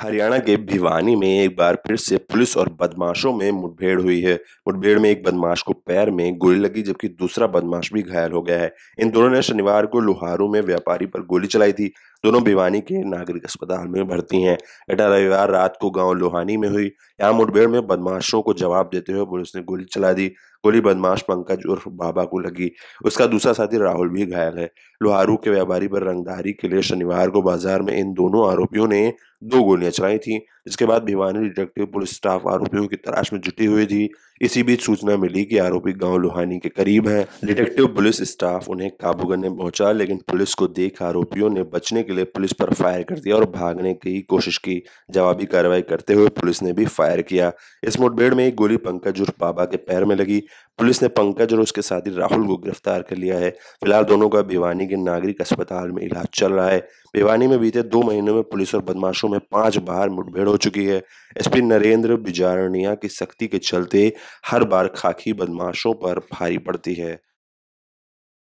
हरियाणा के भिवानी में एक बार फिर से पुलिस और बदमाशों में मुठभेड़ हुई है मुठभेड़ में एक बदमाश को पैर में गोली लगी जबकि दूसरा बदमाश भी घायल हो गया है इन दोनों ने शनिवार को लोहारू में व्यापारी पर गोली चलाई थी दोनों भिवानी के नागरिक अस्पताल में भर्ती हैं घटना रविवार रात को गांव लोहानी में हुई यहां मुठभेड़ में बदमाशों को जवाब देते हुए पुलिस ने गोली चला दी गोली बदमाश पंकज उर्फ बाबा को लगी उसका दूसरा साथी राहुल भी घायल है लोहारू के व्यापारी पर रंगदारी के लिए शनिवार को बाजार में इन दोनों आरोपियों ने दो गोलियां चलाई थी जिसके बाद भिवानी डिटेक्टिव पुलिस स्टाफ आरोपियों की तलाश में जुटी हुई थी इसी बीच सूचना मिली कि आरोपी गांव लोहानी के करीब है डिटेक्टिव पुलिस स्टाफ उन्हें काबू करने पहुंचा लेकिन पुलिस को देख आरोपियों ने बचने के लिए पुलिस पर फायर कर दिया और भागने की कोशिश की जवाबी कार्रवाई करते हुए पुलिस ने भी फायर किया इस मुठभेड़ में एक गोली पंकज और बाबा के पैर में लगी पुलिस ने पंकज और उसके साथी राहुल को गिरफ्तार कर लिया है फिलहाल दोनों का भिवानी के नागरिक अस्पताल में इलाज चल रहा है भिवानी में बीते दो महीनों में पुलिस और बदमाशों में पांच बार मुठभेड़ हो चुकी है एसपी नरेंद्र बिजारणिया की सख्ती के चलते हर बार खाकी बदमाशों पर भारी पड़ती है